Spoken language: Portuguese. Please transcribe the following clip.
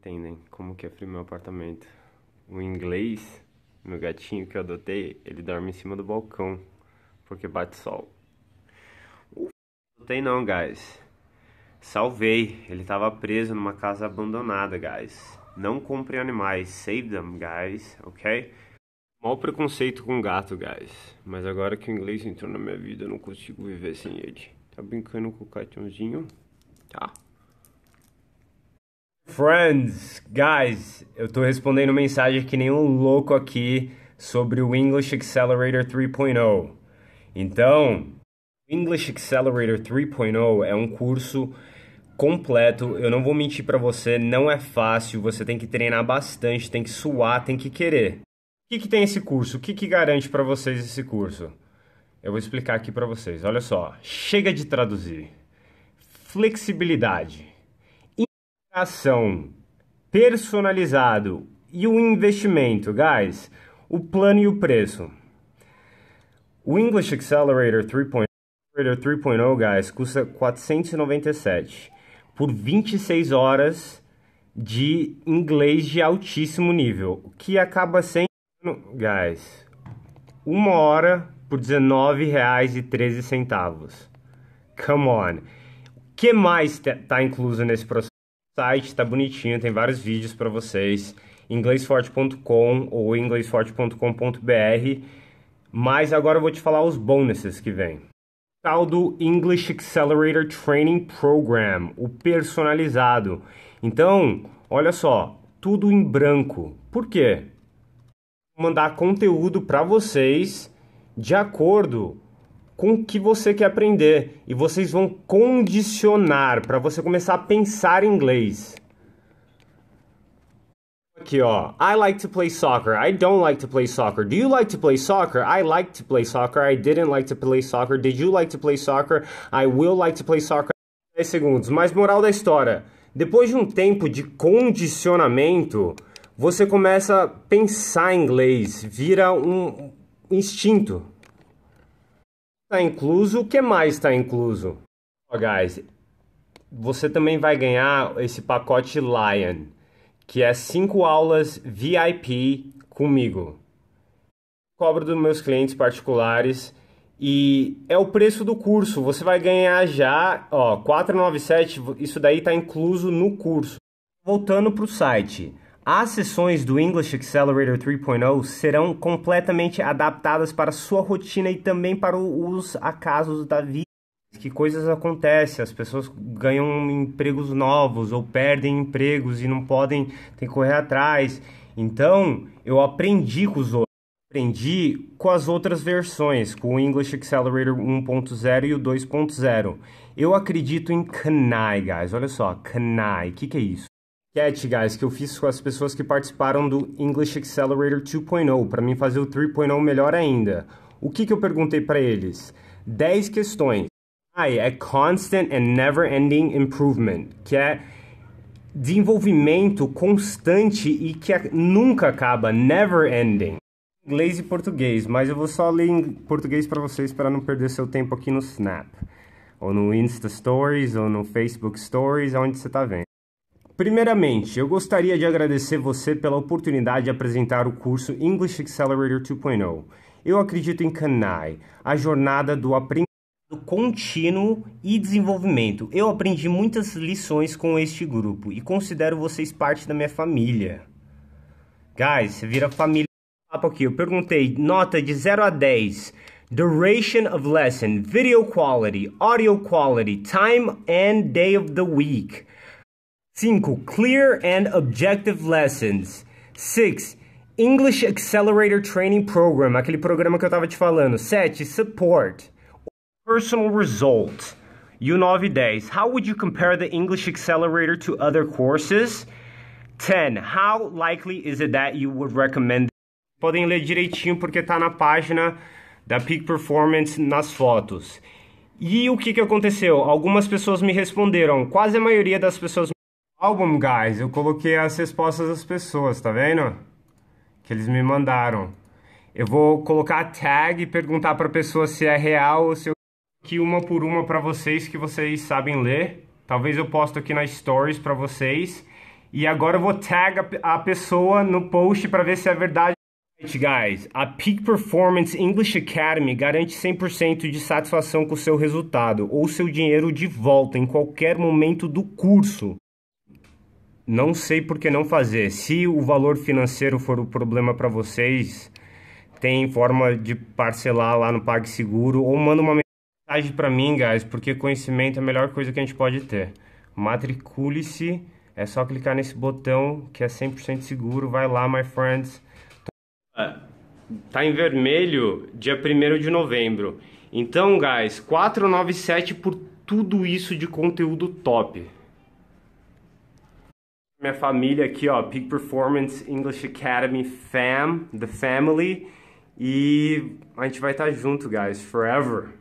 entendem como que é frio meu apartamento. O inglês, meu gatinho que eu adotei, ele dorme em cima do balcão, porque bate sol. Não tem não, guys. Salvei, ele tava preso numa casa abandonada, guys. Não compre animais, save them, guys, ok? Mal preconceito com gato, guys. Mas agora que o inglês entrou na minha vida, eu não consigo viver sem ele. Tá brincando com o cachorrinho? tá? friends, guys, eu tô respondendo mensagem que nem um louco aqui sobre o English Accelerator 3.0. Então, English Accelerator 3.0 é um curso completo. Eu não vou mentir para você, não é fácil, você tem que treinar bastante, tem que suar, tem que querer. O que, que tem esse curso? O que, que garante para vocês esse curso? Eu vou explicar aqui para vocês. Olha só, chega de traduzir. Flexibilidade Ação personalizado e o investimento, guys, o plano e o preço. O English Accelerator 3.0, guys, custa 497 por 26 horas de inglês de altíssimo nível, o que acaba sendo, guys, uma hora por R$19,13. Come on. O que mais tá, tá incluso nesse processo? site tá bonitinho, tem vários vídeos para vocês, inglesforte.com ou inglesforte.com.br. Mas agora eu vou te falar os bonuses que vem. Tal do English Accelerator Training Program, o personalizado. Então, olha só, tudo em branco. Por quê? Vou mandar conteúdo para vocês de acordo com o que você quer aprender e vocês vão condicionar para você começar a pensar em inglês. Aqui, ó. I like to play soccer. I don't like to play soccer. Do you like to play soccer? I like to play soccer. I didn't like to play soccer. Did you like to play soccer? I will like to play soccer. 10 segundos. Mas moral da história. Depois de um tempo de condicionamento, você começa a pensar em inglês, vira um instinto. Está incluso, o que mais está incluso? Ó, oh, guys, você também vai ganhar esse pacote Lion, que é cinco aulas VIP comigo. Cobro dos meus clientes particulares e é o preço do curso. Você vai ganhar já, ó, 497, isso daí está incluso no curso. Voltando para o site. As sessões do English Accelerator 3.0 serão completamente adaptadas para sua rotina e também para os acasos da vida. Que coisas acontecem, as pessoas ganham empregos novos ou perdem empregos e não podem, tem que correr atrás. Então, eu aprendi com os outros aprendi com as outras versões, com o English Accelerator 1.0 e o 2.0. Eu acredito em Kanai, guys. Olha só, Kanai. O que, que é isso? Cat, guys, que eu fiz com as pessoas que participaram do English Accelerator 2.0, para mim fazer o 3.0 melhor ainda. O que, que eu perguntei para eles? 10 questões. I é constant and never-ending improvement, que é desenvolvimento constante e que é, nunca acaba, never-ending. Inglês e português, mas eu vou só ler em português para vocês para não perder seu tempo aqui no Snap, ou no Insta Stories, ou no Facebook Stories, onde você está vendo. Primeiramente, eu gostaria de agradecer você pela oportunidade de apresentar o curso English Accelerator 2.0. Eu acredito em Kanai, a jornada do aprendizado contínuo e desenvolvimento. Eu aprendi muitas lições com este grupo e considero vocês parte da minha família. Guys, você vira família. Aqui, eu perguntei nota de 0 a 10. Duration of lesson, video quality, audio quality, time and day of the week. 5. Clear and objective lessons. 6. English Accelerator Training Program, aquele programa que eu estava te falando. 7. Support. Personal result. E o 9 e 10. How would you compare the English Accelerator to other courses? 10. How likely is it that you would recommend Podem ler direitinho porque está na página da Peak Performance nas fotos. E o que, que aconteceu? Algumas pessoas me responderam, quase a maioria das pessoas Album Guys, eu coloquei as respostas das pessoas, tá vendo? Que eles me mandaram. Eu vou colocar a tag e perguntar para a pessoa se é real ou se eu aqui uma por uma para vocês que vocês sabem ler. Talvez eu posto aqui nas stories para vocês. E agora eu vou tag a, a pessoa no post para ver se é, é verdade. guys, a Peak Performance English Academy garante 100% de satisfação com o seu resultado ou seu dinheiro de volta em qualquer momento do curso não sei por que não fazer. Se o valor financeiro for o problema para vocês, tem forma de parcelar lá no PagSeguro ou manda uma mensagem para mim, guys, porque conhecimento é a melhor coisa que a gente pode ter. Matricule-se, é só clicar nesse botão que é 100% seguro. Vai lá, my friends. Tá, tá em vermelho dia 1 de novembro. Então, guys, 497 por tudo isso de conteúdo top. Minha família aqui, ó, Peak Performance English Academy Fam, The Family. E a gente vai estar junto, guys, forever.